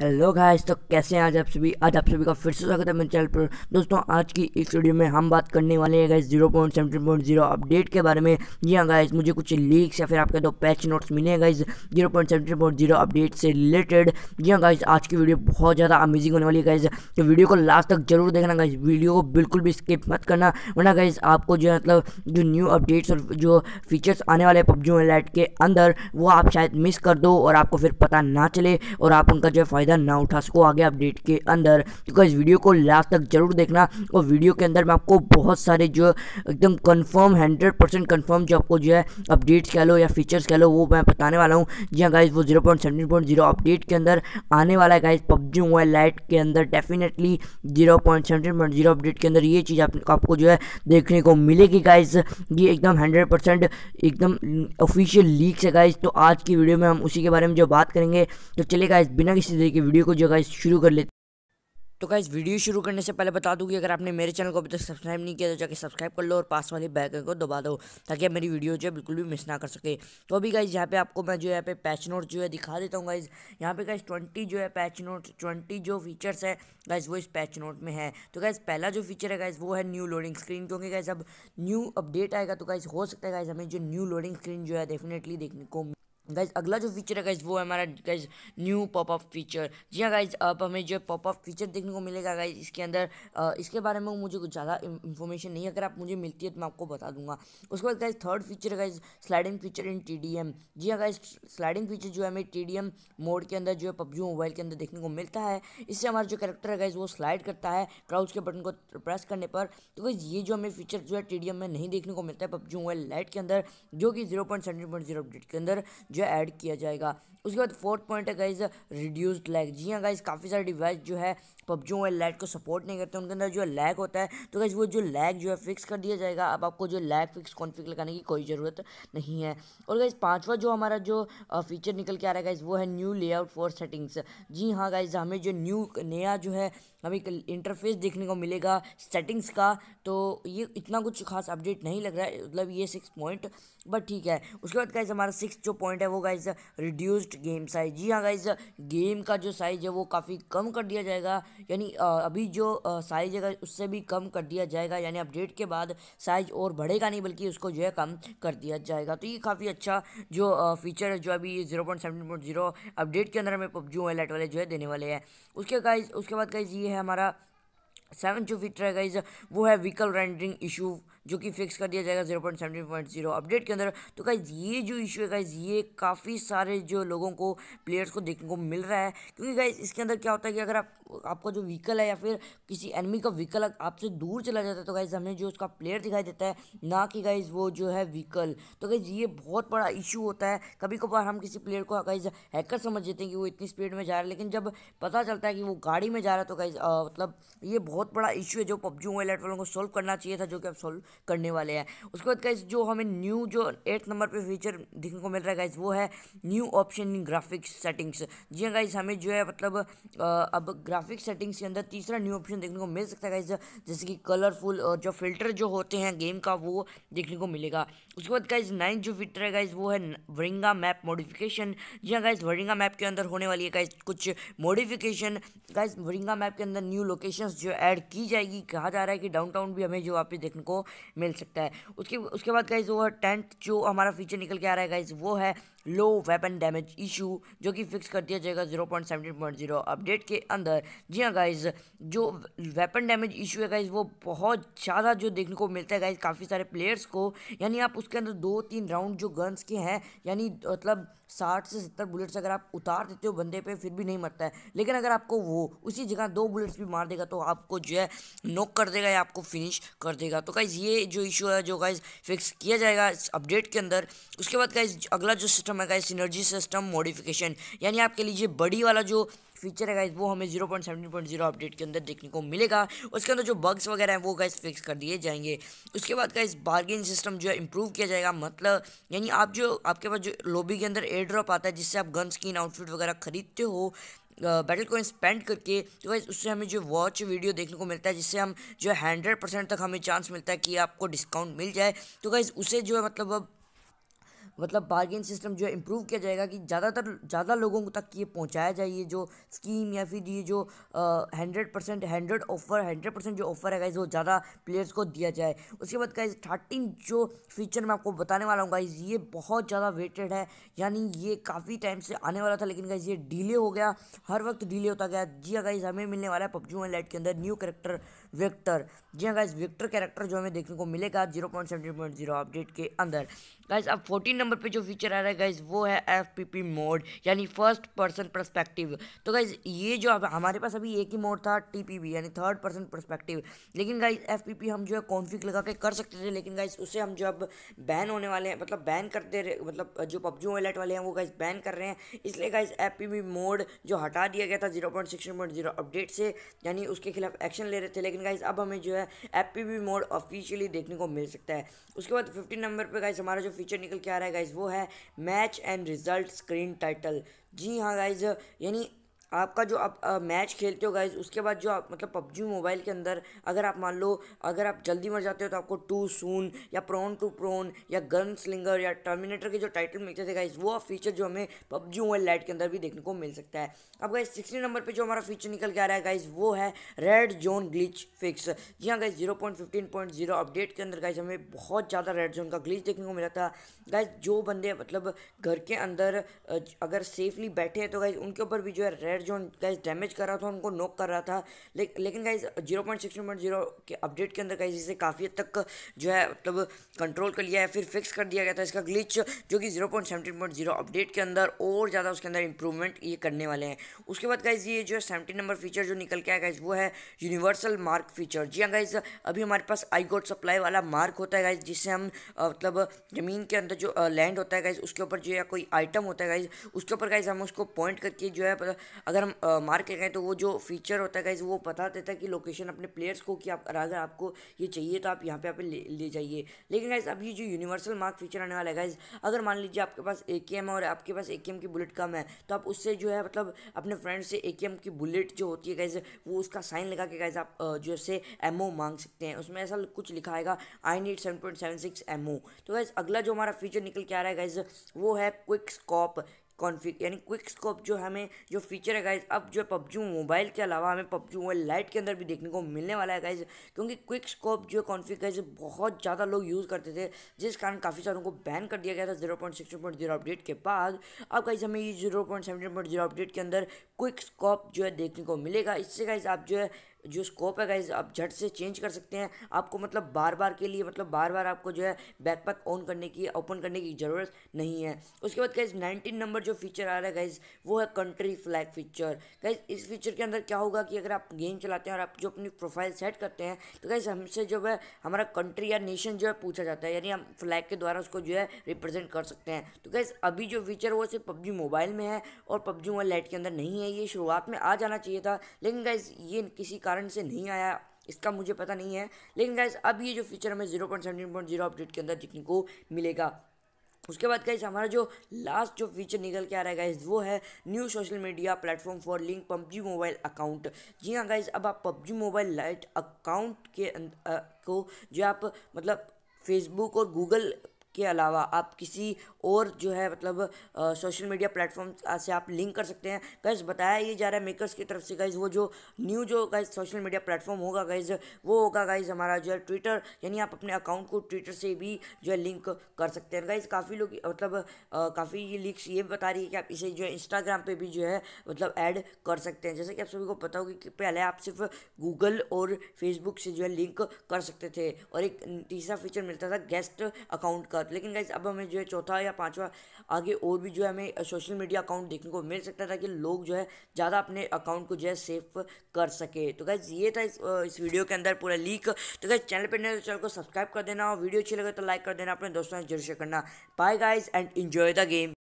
hello guys तो कैसे हैं आज आप सभी आज आप सभी का फिर से स्वागत है मेरे चैनल पर दोस्तों आज की इस वीडियो में हम बात करने वाले हैं guys zero point seventy point zero update के बारे में जी हाँ गाइस मुझे कुछ लीक्स या फिर आपके दो पैच नोट्स मिले हैं guys zero point seventy point zero update से रिलेटेड जी हाँ गाइस आज की वीडियो बहुत ज़्यादा अमेजिंग होने वाली है गाइज तो वीडियो को लास्ट तक जरूर देखना गाइज वीडियो को बिल्कुल भी स्किप मत करना वरना गाइज आपको जो है मतलब जो न्यू अपडेट्स और जो फीचर्स आने वाले पबजी मोबाइल के अंदर वो आप शायद मिस कर दो और आपको फिर पता ना चले और आप उनका जो है फ़ायदा ना उठा सको आगे अपडेट के अंदर तो इस वीडियो को लास्ट तक जरूर देखना और वीडियो के अंदर मैं आपको बहुत सारे जो एकदम कंफर्म हंड्रेड परसेंट कन्फर्म जो आपको जो है अपडेट्स कह लो या फीचर्स कह लो वो मैं बताने वाला हूँ जी हाँ गाइज वो zero point point zero update के अंदर आने वाला है गाइज पबजी मोबाइल लाइट के अंदर definitely zero point point zero update के अंदर ये चीज़ आपको जो है देखने को मिलेगी गाइज ये एकदम हंड्रेड परसेंट एकदम ऑफिशियल लीक्स है गाइज तो आज की वीडियो में हम उसी के बारे में जो बात करेंगे तो चलेगा गाइज बिना किसी तरीके करके वीडियो को जो है शुरू कर लेते तो क्या वीडियो शुरू करने से पहले बता दूं कि अगर आपने मेरे चैनल को अभी तक सब्सक्राइब नहीं किया तो जाके सब्सक्राइब कर लो और पास वाली बैकन को दबा दो ताकि आप मेरी वीडियो जो है बिल्कुल भी मिस ना कर सके तो अभी गाइज यहाँ पे आपको मैं जो है पे पैच नोट जो है दिखा देता हूँ गाइज यहाँ पे गाइज ट्वेंटी जो है पैच नोट ट्वेंटी जो फीचर्स है गाइज वो इस पैच नोट में है तो गाइज पहला जो फीचर है गाइज वो है न्यू लोडिंग स्क्रीन क्योंकि गाइज अब न्यू अपडेट आएगा तो गाइज हो सकता है गाइज हमें जो न्यू लोडिंग स्क्रीन जो है डेफिनेटली देखने को गाइज अगला जो फीचर है गाइज वो है हमारा गाइज न्यू पॉपअप फीचर जी हाँ गाइज अब हमें जो पॉपअप फीचर देखने को मिलेगा गाइज इसके अंदर आ, इसके बारे में मुझे कुछ ज़्यादा इन्फॉर्मेशन नहीं अगर आप मुझे मिलती है तो मैं आपको बता दूंगा उसके बाद गाइज थर्ड फीचर है guys sliding feature in T D M जी हाँ गाइज स्लाइडिंग फीचर जो है हमें टी डी एम मोड के अंदर जो है पबजी मोबाइल के अंदर देखने को मिलता है इससे हमारा जो कैरेक्टर है गाइज वो स्लाइड करता है क्राउच के बटन को प्रेस करने पर तो गाइज ये जो हमें फीचर जो है टी डी एम में नहीं देखने को मिलता है पबजी मोबाइल लाइट के अंदर जो कि zero point seventeen point zero update के अंदर जो ऐड किया जाएगा उसके बाद फोर्थ पॉइंट है गाइज रिड्यूस्ड लैग जी हाँ गाइज काफ़ी सारे डिवाइस जो है पबजो है लैग को सपोर्ट नहीं करते उनके अंदर जो लैग होता है तो गाइज वो जो लैग जो है फिक्स कर दिया जाएगा अब आपको जो लैग फिक्स कॉन्फिक लगाने की कोई ज़रूरत नहीं है और गाइज पाँचवा जो हमारा जो फीचर निकल के आ रहा है गाइज वो है न्यू लेआउट फॉर सेटिंग्स जी हाँ गाइज हमें जो न्यू नया जो है हमें इंटरफेस देखने को मिलेगा सेटिंग्स का तो ये इतना कुछ खास अपडेट नहीं लग रहा है मतलब ये सिक्स पॉइंट बट ठीक है उसके बाद गाइज हमारा सिक्स जो पॉइंट है वो गाइज रिड्यूस्ड गेम साइज जी हाँ गाइज गेम का जो साइज है वो काफ़ी कम कर दिया जाएगा यानी अभी जो साइज है उससे भी कम कर दिया जाएगा यानी अपडेट के बाद साइज और बढ़ेगा नहीं बल्कि उसको जो है कम कर दिया जाएगा तो ये काफ़ी अच्छा जो फीचर है जो अभी zero point seven point zero update के अंदर हमें पबजी मोबाइल वाले जो है देने वाले हैं उसके गाइज उसके बाद गाइज ये है हमारा सेवन जो फीचर है गाइज वो है व्हीकल रेंडरिंग इशू जो कि फिक्स कर दिया जाएगा zero point seventeen point zero update के अंदर तो गाइज ये जो इशू है गाइज ये काफ़ी सारे जो लोगों को प्लेयर्स को देखने को मिल रहा है क्योंकि गाइज इसके अंदर क्या होता है कि अगर आप आपका जो व्हीकल है या फिर किसी एनमी का व्हीकल आपसे दूर चला जाता है तो गाइज हमें जो उसका प्लेयर दिखाई देता है ना कि गाइज वो जो है व्हीकल तो गाइज ये बहुत बड़ा इशू होता है कभी कभार हम किसी प्लेयर को गाइज हैकर समझ देते हैं कि वो इतनी स्पीड में जा रहा है लेकिन जब पता चलता है कि वो गाड़ी में जा रहा है तो गाइज मतलब ये बहुत बड़ा इशू है जो पबजी मोबाइल नेट वालों को सॉल्व करना चाहिए था जो कि अब सॉल्व करने वाले हैं उसके बाद गाइज जो हमें न्यू जो एट नंबर पे फीचर देखने को मिल रहा है गाइज वो है new option in graphics settings जी हाँ गाइज हमें जो है मतलब अब ग्राफिक्स सेटिंग्स के अंदर तीसरा न्यू ऑप्शन देखने को मिल सकता है गाइज जैसे कि कलरफुल और जो फिल्टर जो होते हैं गेम का वो देखने को मिलेगा उसके बाद गाइज नाइन जो फीचर है गाइज वो है वरिंगा मैप मॉडिफिकेशन जी हाँ गाइज वरिंगा मैप के अंदर होने वाली है गाइज कुछ मॉडिफिकेशन गाइज वरिंगा मैप के अंदर न्यू लोकेशंस जो ऐड की जाएगी कहा जा रहा है कि डाउनटाउन भी हमें जो आप देखने को मिल सकता है उसके उसके बाद गाइज वो टेंथ जो हमारा फीचर निकल के आ रहा है गाइज वो है लो वेपन डैमेज इशू जो कि फिक्स कर दिया जाएगा zero point seventeen point zero update के अंदर जी हाँ गाइज जो वेपन डैमेज इशू है गाइज वो बहुत ज़्यादा जो देखने को मिलता है गाइज काफ़ी सारे प्लेयर्स को यानी आप उसके अंदर दो तीन राउंड जो गन्स के हैं यानी मतलब साठ से सत्तर बुलेट्स अगर आप उतार देते हो बंदे पे फिर भी नहीं मरता है लेकिन अगर आपको वो उसी जगह दो बुलेट्स भी मार देगा तो आपको जो है नोक कर देगा या आपको फिनिश कर देगा तो गाइज ये जो इशू है जो गाइज फिक्स किया जाएगा इस अपडेट के अंदर उसके बाद गाइज अगला जो सिस्टम सिस्टम है गाइज सिनर्जी सिस्टम मॉडिफिकेशन यानी आपके लिए बड़ी वाला जो फीचर है गाइज वो हमें zero point seventeen point zero update के अंदर देखने को मिलेगा उसके अंदर जो बग्स वगैरह हैं वो गाइज फिक्स कर दिए जाएंगे उसके बाद गाइज बार्गेन सिस्टम जो है इंप्रूव किया जाएगा मतलब यानी आप जो आपके पास जो लॉबी के अंदर एयर ड्रॉप आता है जिससे आप गन स्किन आउटफिट वगैरह खरीदते हो बैटल कॉइन स्पेंड करके तो गाइज उससे हमें जो वॉच वीडियो देखने को मिलता है जिससे हम जो है हंड्रेड परसेंट तक हमें चांस मिलता है कि आपको डिस्काउंट मिल जाए तो गाइज उसे जो है मतलब अब मतलब बार्गेन सिस्टम जो है इम्प्रूव किया जाएगा कि ज़्यादातर ज़्यादा लोगों तक ये पहुँचाया जाए ये जो स्कीम या फिर ये जो hundred percent hundred offer hundred percent जो ऑफर है गाइज वो ज़्यादा प्लेयर्स को दिया जाए उसके बाद गाइज थर्टीन जो फीचर मैं आपको बताने वाला हूँ गाइज ये बहुत ज़्यादा वेटेड है यानी ये काफ़ी टाइम से आने वाला था लेकिन गाइज ये डिले हो गया हर वक्त डिले होता गया जी हाँ गाइज हमें मिलने वाला है पबजू मोबाइल लाइट के अंदर न्यू करेक्टर वेक्टर जी हाँ गाइज वेक्टर कैरेक्टर जो हमें देखने को मिलेगा zero point seventy point zero update के अंदर गाइज अब फोर्टीन नंबर पे जो फीचर आ रहा है गाइज वो है एफ मोड यानी फर्स्ट पर्सन परस्पेक्टिव तो गाइज ये जो हमारे पास अभी एक ही मोड था टी पी यानी थर्ड पर्सन परस्पेक्टिव लेकिन गाइज एफ हम जो है कॉन्फ्लिक लगा के कर सकते थे लेकिन गाइज उसे हम जो अब बैन होने वाले हैं मतलब बैन करते मतलब जो पबजी वॉलेट वाले हैं वो गाइज बैन कर रहे हैं इसलिए गाइज एफ पी मोड जो हटा दिया गया था zero point point six update से यानी उसके खिलाफ एक्शन ले रहे थे लेकिन गाइज अब हमें जो है F P P mode officially देखने को मिल सकता है उसके बाद फिफ्टीन नंबर पर गाइज हमारा जो फीचर निकल के आ रहा है गाइज वो है match end result screen title जी हाँ गाइज यानी आपका जो आप आ, मैच खेलते हो गाइज उसके बाद जो आप मतलब पबजी मोबाइल के अंदर अगर आप मान लो अगर आप जल्दी मर जाते हो तो आपको टू सून या प्रोन टू प्रोन या गन स्लिंगर या टर्मिनेटर के जो टाइटल मिलते थे गाइज वो फीचर जो हमें पबजी मोबाइल लाइट के अंदर भी देखने को मिल सकता है अब गाइज सिक्सटी नंबर पर जो हमारा फीचर निकल के आ रहा है गाइज वो है रेड जोन ग्लिच फिक्स जी हाँ guys zero point point zero update के अंदर गाइज हमें बहुत ज़्यादा रेड जोन का ग्लिच देखने को मिला था गाइज जो बंदे मतलब घर के अंदर अगर सेफली बैठे हैं तो गाइज उनके ऊपर भी जो है रेड प्लेयर जो गाइज डैमेज कर रहा था उनको नोक कर रहा था ले, लेकिन guys zero point sixteen point zero के अपडेट के अंदर गाइज इसे काफ़ी हद तक जो है मतलब कंट्रोल कर लिया है फिर फिक्स कर दिया गया था इसका ग्लिच जो कि zero point seventeen point zero update के अंदर और ज़्यादा उसके अंदर इंप्रूवमेंट ये करने वाले हैं उसके बाद गाइज ये जो है सेवेंटी नंबर फीचर जो निकल के आया गाइज वो है यूनिवर्सल मार्क फीचर जी हाँ गाइज अभी हमारे पास आई गोड सप्लाई वाला मार्क होता है गाइज जिससे हम मतलब ज़मीन के अंदर जो लैंड होता है गाइज उसके ऊपर जो है कोई आइटम होता है गाइज उसके ऊपर गाइज हम उसको पॉइंट करके जो है मतलब अगर हम मार के गए तो वो जो फीचर होता है वो बता देता है कि लोकेशन अपने प्लेयर्स को कि आप अगर आपको ये चाहिए तो आप यहाँ पे आप ले, ले जाइए लेकिन गाइज अभी ये जो यूनिवर्सल मार्क फीचर आने वाला है गाइज अगर मान लीजिए आपके पास ए एम और आपके पास ए की बुलेट कम है तो आप उससे जो है मतलब अपने फ्रेंड से ए की बुलेट जो होती है गाइज वो उसका साइन लगा के गाइज आप जो से ओ मांग सकते हैं उसमें ऐसा कुछ लिखा आएगा I need seven point seven six oh तो गाइज अगला जो हमारा फीचर निकल के आ रहा है गाइज वो है क्विक स्कॉप कॉन्फिक यानी क्विक स्कोप जो हमें जो फीचर है गाइज अब जो पबजी मोबाइल के अलावा हमें पबजी मोबाइल लाइट के अंदर भी देखने को मिलने वाला है गाइज क्योंकि क्विक स्कोप जो कॉन्फिक बहुत ज़्यादा लोग यूज़ करते थे जिस कारण काफ़ी सारों को बैन कर दिया गया था zero point sixteen point zero update के बाद अब गाइज हमें ये zero point seventeen point zero update के अंदर क्विक स्कोप जो है देखने को मिलेगा इससे गाइज आप जो है जो स्कोप है गाइज आप झट से चेंज कर सकते हैं आपको मतलब बार बार के लिए मतलब बार बार आपको जो है बैकपैक ऑन करने की ओपन करने की ज़रूरत नहीं है उसके बाद गाइज नाइनटीन नंबर जो फीचर आ रहा है गाइज वो है कंट्री फ्लैग फीचर गाइज इस फीचर के अंदर क्या होगा कि अगर आप गेम चलाते हैं और आप जो अपनी प्रोफाइल सेट करते हैं तो गाइज हमसे जो है हमारा कंट्री या नेशन जो है पूछा जाता है यानी हम फ्लैग के द्वारा उसको जो है रिप्रेजेंट कर सकते हैं तो गाइज अभी जो फीचर वो सिर्फ पबजी मोबाइल में है और पबजी मोबाइल लाइट के अंदर नहीं है ये शुरुआत में आ जाना चाहिए था लेकिन गाइज ये किसी कारण कारण से नहीं आया इसका मुझे पता नहीं है लेकिन गैस अब ये जो फीचर हमें zero point seventeen point zero update के अंदर देखने को मिलेगा उसके बाद गाइज हमारा जो लास्ट जो फीचर निकल के आ रहा है गाइज वो है new social media platform for link PUBG mobile account जी हाँ गाइज अब आप पबजी मोबाइल लाइट अकाउंट के आ, अं-, को जो आप मतलब फेसबुक और गूगल के अलावा आप किसी और जो है मतलब सोशल मीडिया प्लेटफॉर्म से आप लिंक कर सकते हैं गाइज बताया ये जा रहा है मेकर्स की तरफ से गाइज वो जो न्यू जो गाइज सोशल मीडिया प्लेटफॉर्म होगा गाइज वो होगा गाइज हमारा जो है ट्विटर यानी आप अपने अकाउंट को ट्विटर से भी जो है लिंक कर सकते हैं गाइज काफ़ी लोग मतलब काफ़ी ये लिंक्स ये बता रही है कि आप इसे जो है इंस्टाग्राम पर भी जो है मतलब ऐड कर सकते हैं जैसे कि आप सभी को पता होगी कि पहले आप सिर्फ गूगल और फेसबुक से जो है लिंक कर सकते थे और एक तीसरा फीचर मिलता था गेस्ट अकाउंट का बात लेकिन गाइज अब हमें जो है चौथा या पाँचवा आगे और भी जो है हमें सोशल मीडिया अकाउंट देखने को मिल सकता है ताकि लोग जो है ज़्यादा अपने अकाउंट को जो है सेफ कर सके तो गाइज ये था इस, इस वीडियो के अंदर पूरा लीक तो गाइज चैनल पर नहीं चैनल को सब्सक्राइब कर देना और वीडियो अच्छी लगे तो लाइक कर देना अपने दोस्तों से जरूर शेयर करना bye guys and enjoy the game